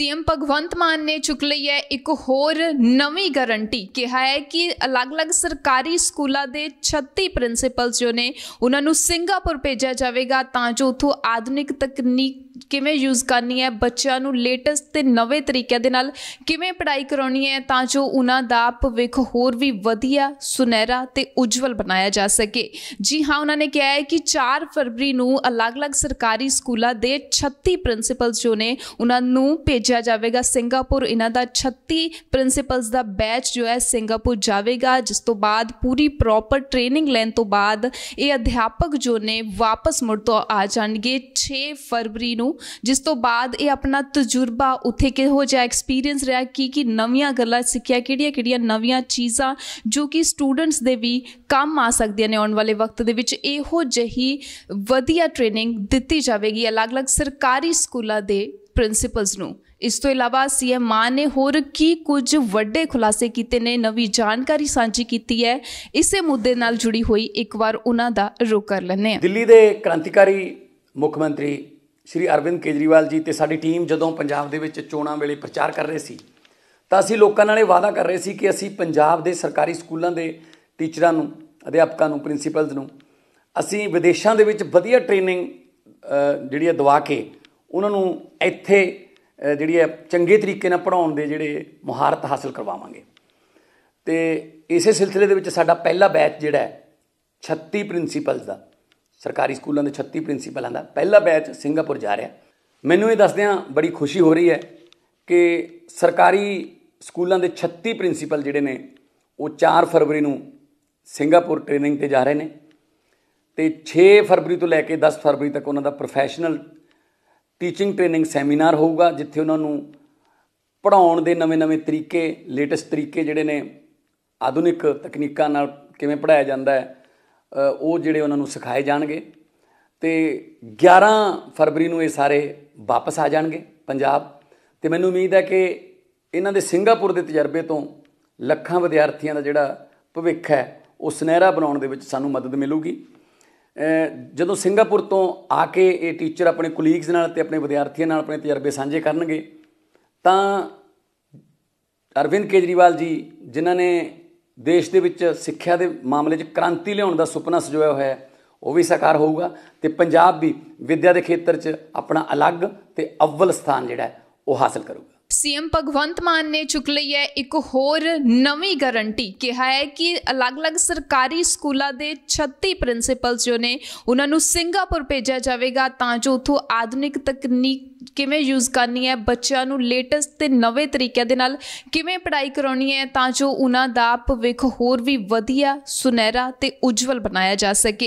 CM Bhagwant ਮਾਨ ਨੇ ਚੁੱਕ ਲਈ ਹੈ ਇੱਕ ਹੋਰ ਨਵੀਂ ਗਾਰੰਟੀ ਕਿਹਾ ਹੈ ਕਿ ਅਲੱਗ-ਅਲੱਗ ਸਰਕਾਰੀ ਸਕੂਲਾਂ ਦੇ 36 ਪ੍ਰਿੰਸੀਪਲਸ ਜੋ ਨੇ ਉਹਨਾਂ ਨੂੰ ਸਿੰਗਾਪੁਰ ਭੇਜਿਆ ਜਾਵੇਗਾ ਤਾਂ ਜੋ ਉੱਥੋਂ ਆਧੁਨਿਕ ਤਕਨੀਕ ਕਿਵੇਂ ਯੂਜ਼ ਕਰਨੀ ਹੈ ਬੱਚਿਆਂ ਨੂੰ ਲੇਟੈਸਟ ਤੇ ਨਵੇਂ ਤਰੀਕਿਆਂ ਦੇ ਨਾਲ ਕਿਵੇਂ ਪੜ੍ਹਾਈ ਕਰਾਉਣੀ ਹੈ ਤਾਂ ਜੋ ਉਹਨਾਂ ਦਾ ਭਵਿੱਖ ਹੋਰ ਵੀ ਵਧੀਆ ਸੁਨਹਿਰਾ ਤੇ ਉਜਵਲ ਬਣਾਇਆ ਜਾ ਸਕੇ ਜੀ ਹਾਂ ਉਹਨਾਂ ਨੇ ਕਿਹਾ ਹੈ ਕਿ 4 ਫਰਵਰੀ ਨੂੰ ਅਲੱਗ-ਅਲੱਗ ਸਰਕਾਰੀ ਸਕੂਲਾਂ ਦੇ 36 ਪ੍ਰਿੰਸੀਪਲਸ ਜੋ ਨੇ ਉਹਨਾਂ ਨੂੰ ਭੇਜ ਭੇਜਿਆ ਜਾਵੇਗਾ ਸਿੰਗਾਪੁਰ ਇਹਨਾਂ ਦਾ 36 ਪ੍ਰਿੰਸੀਪਲਸ ਦਾ ਬੈਚ ਜੋ ਹੈ ਸਿੰਗਾਪੁਰ ਜਾਵੇਗਾ ਜਿਸ ਤੋਂ ਬਾਅਦ ਪੂਰੀ ਪ੍ਰੋਪਰ ਟ੍ਰੇਨਿੰਗ ਲੈਣ ਤੋਂ ਬਾਅਦ ਇਹ ਅਧਿਆਪਕ ਜੋ ਨੇ ਵਾਪਸ ਮੁੜ ਤੋਂ ਆ ਜਾਣਗੇ 6 ਫਰਵਰੀ ਨੂੰ ਜਿਸ ਤੋਂ ਬਾਅਦ ਇਹ ਆਪਣਾ ਤਜਰਬਾ ਉੱਥੇ ਕਿਹੋ ਜਿਹਾ ਐਕਸਪੀਰੀਅੰਸ ਰਿਹਾ ਕੀ ਕੀ ਨਵੀਆਂ ਗੱਲਾਂ ਸਿੱਖਿਆ ਕਿਹੜੀਆਂ-ਕਿਹੜੀਆਂ ਨਵੀਆਂ ਚੀਜ਼ਾਂ ਜੋ ਕਿ ਸਟੂਡੈਂਟਸ ਦੇ ਵੀ ਕੰਮ ਆ ਸਕਦੀਆਂ ਨੇ ਆਉਣ ਵਾਲੇ ਵਕਤ ਦੇ ਵਿੱਚ ਇਹੋ ਜਹੀ ਵਧੀਆ ਟ੍ਰੇਨਿੰਗ ਦਿੱਤੀ ਜਾਵੇਗੀ ਅਲੱਗ-ਅਲੱਗ ਸਰਕਾਰੀ ਸਕੂਲਾਂ ਦੇ ਪ੍ਰਿੰਸੀਪਲਸ ਨੂੰ ਇਸ ਤੋਂ ਇਲਾਵਾ ਸੀਐਮ ਮਾਨ ਨੇ ਹੋਰ ਕੀ ਕੁਝ ਵੱਡੇ ਖੁਲਾਸੇ ਕੀਤੇ ਨੇ ਨਵੀਂ ਜਾਣਕਾਰੀ ਸਾਂਝੀ ਕੀਤੀ ਹੈ ਇਸੇ ਮੁੱਦੇ ਨਾਲ ਜੁੜੀ ਹੋਈ ਇੱਕ ਵਾਰ ਉਹਨਾਂ ਦਾ ਰੁਕ ਕਰ ਲੈਣੇ ਆ ਦਿੱਲੀ ਦੇ ਕ੍ਰਾਂਤੀਕਾਰੀ ਮੁੱਖ ਮੰਤਰੀ ਸ਼੍ਰੀ ਅਰਵਿੰਦ ਕੇਜਰੀਵਾਲ ਜੀ ਤੇ ਸਾਡੀ ਟੀਮ ਜਦੋਂ ਪੰਜਾਬ ਦੇ ਵਿੱਚ ਚੋਣਾਂ ਵੇਲੇ ਪ੍ਰਚਾਰ ਕਰ ਰਹੇ ਸੀ ਤਾਂ ਅਸੀਂ ਲੋਕਾਂ ਨਾਲ ਇਹ ਵਾਅਦਾ ਕਰ ਰਹੇ ਸੀ ਕਿ ਅਸੀਂ ਪੰਜਾਬ ਦੇ ਸਰਕਾਰੀ ਸਕੂਲਾਂ ਦੇ ਟੀਚਰਾਂ ਨੂੰ ਅਧਿਆਪਕਾਂ ਨੂੰ ਪ੍ਰਿੰਸੀਪਲਸ ਨੂੰ ਅਸੀਂ ਵਿਦੇਸ਼ਾਂ ਦੇ ਵਿੱਚ ਵਧੀਆ ਟ੍ਰੇਨਿੰਗ ਜਿਹੜੀ ਹੈ ਦਵਾ ਕੇ ਉਹਨਾਂ ਨੂੰ ਇੱਥੇ ਜਿਹੜੀ ਹੈ ਚੰਗੇ ਤਰੀਕੇ ਨਾਲ ਪੜਾਉਣ ਦੇ ਜਿਹੜੇ ਮੁਹਾਰਤ ਹਾਸਲ ਕਰਵਾਵਾਂਗੇ ਤੇ ਇਸੇ ਸਿਲਸਿਲੇ ਦੇ ਵਿੱਚ ਸਾਡਾ ਪਹਿਲਾ ਬੈਚ ਜਿਹੜਾ ਹੈ 36 ਪ੍ਰਿੰਸੀਪਲਸ ਦਾ ਸਰਕਾਰੀ ਸਕੂਲਾਂ ਦੇ 36 ਪ੍ਰਿੰਸੀਪਲਾਂ ਦਾ ਪਹਿਲਾ ਬੈਚ ਸਿੰਗਾਪੁਰ ਜਾ ਰਿਹਾ ਮੈਨੂੰ ਇਹ ਦੱਸਦਿਆਂ ਬੜੀ ਖੁਸ਼ੀ ਹੋ ਰਹੀ ਹੈ ਕਿ ਸਰਕਾਰੀ ਸਕੂਲਾਂ ਦੇ 36 ਪ੍ਰਿੰਸੀਪਲ ਜਿਹੜੇ ਨੇ ਉਹ 4 ਫਰਵਰੀ ਨੂੰ ਸਿੰਗਾਪੁਰ ਟ੍ਰੇਨਿੰਗ ਤੇ ਜਾ ਰਹੇ ਨੇ ਤੇ 6 ਫਰਵਰੀ ਤੋਂ ਲੈ ਕੇ 10 ਫਰਵਰੀ ਤੱਕ ਉਹਨਾਂ ਦਾ ਪ੍ਰੋਫੈਸ਼ਨਲ ਟੀਚਿੰਗ ਟ੍ਰੇਨਿੰਗ ਸੈਮੀਨਾਰ ਹੋਊਗਾ ਜਿੱਥੇ ਉਹਨਾਂ ਨੂੰ ਪੜਾਉਣ ਦੇ ਨਵੇਂ-ਨਵੇਂ ਤਰੀਕੇ ਲੇਟੈਸਟ ਤਰੀਕੇ ਜਿਹੜੇ ਨੇ ਆਧੁਨਿਕ ਤਕਨੀਕਾਂ ਨਾਲ ਕਿਵੇਂ ਪੜਾਇਆ ਜਾਂਦਾ ਹੈ ਉਹ ਜਿਹੜੇ ਉਹਨਾਂ ਨੂੰ ਸਿਖਾਏ ਜਾਣਗੇ ਤੇ 11 ਫਰਵਰੀ ਨੂੰ ਇਹ ਸਾਰੇ ਵਾਪਸ ਆ ਜਾਣਗੇ ਪੰਜਾਬ ਤੇ ਮੈਨੂੰ ਉਮੀਦ ਹੈ ਕਿ ਇਹਨਾਂ ਦੇ ਸਿੰਗਾਪੁਰ ਦੇ ਤਜਰਬੇ ਤੋਂ ਲੱਖਾਂ ਵਿਦਿਆਰਥੀਆਂ ਦਾ ਜਿਹੜਾ ਭਵਿੱਖ ਹੈ ਉਹ ਸੁਨਹਿਰਾ ਬਣਾਉਣ ਦੇ ਵਿੱਚ ਸਾਨੂੰ ਮਦਦ ਮਿਲੂਗੀ ਜਦੋਂ ਸਿੰਗਾਪੁਰ ਤੋਂ ਆ ਕੇ ਇਹ ਟੀਚਰ ਆਪਣੇ ਕੁਲੀਗਸ ਨਾਲ ਤੇ ਆਪਣੇ ਵਿਦਿਆਰਥੀਆਂ ਨਾਲ ਆਪਣੇ ਤਜਰਬੇ ਸਾਂਝੇ ਕਰਨਗੇ ਤਾਂ ਅਰਵਿੰਦ ਕੇਜਰੀਵਾਲ ਜੀ ਜਿਨ੍ਹਾਂ ਨੇ ਦੇਸ਼ ਦੇ ਵਿੱਚ ਸਿੱਖਿਆ ਦੇ ਮਾਮਲੇ 'ਚ ਕ੍ਰਾਂਤੀ ਲਿਆਉਣ ਦਾ ਸੁਪਨਾ ਸਜੋਇਆ ਹੋਇਆ ਹੈ ਉਹ ਵੀ ਸਾਕਾਰ ਹੋਊਗਾ ਤੇ ਪੰਜਾਬ ਵੀ ਵਿੱਦਿਆ ਦੇ ਖੇਤਰ 'ਚ ਆਪਣਾ ਅਲੱਗ ਤੇ ਅਵਲ ਸਥਾਨ ਜਿਹੜਾ ਉਹ ਹਾਸਲ ਕਰੂਗਾ ਸੀਐਮ ਭਗਵੰਤ ਮਾਨ ਨੇ ਚੁੱਕ ਲਈ ਹੈ ਇੱਕ ਹੋਰ ਨਵੀਂ ਗਾਰੰਟੀ ਕਿਹਾ ਹੈ ਕਿ ਅਲੱਗ-ਅਲੱਗ ਸਰਕਾਰੀ ਸਕੂਲਾਂ ਦੇ 36 ਪ੍ਰਿੰਸੀਪਲਸ ਜੋ ਨੇ ਉਹਨਾਂ ਨੂੰ ਸਿੰਗਾਪੁਰ ਭੇਜਿਆ ਜਾਵੇਗਾ ਤਾਂ ਜੋ ਉਥੋਂ ਆਧੁਨਿਕ ਤਕਨੀਕ ਕਿਵੇਂ ਯੂਜ਼ ਕਰਨੀ ਹੈ ਬੱਚਿਆਂ ਨੂੰ ਲੇਟੈਸਟ ਤੇ ਨਵੇਂ ਤਰੀਕਿਆਂ ਦੇ ਨਾਲ ਕਿਵੇਂ ਪੜ੍ਹਾਈ ਕਰਾਉਣੀ ਹੈ ਤਾਂ ਜੋ ਉਹਨਾਂ ਦਾ ਭਵਿੱਖ ਹੋਰ ਵੀ ਵਧੀਆ ਸੁਨਹਿਰਾ ਤੇ ਉਜਵਲ ਬਣਾਇਆ ਜਾ ਸਕੇ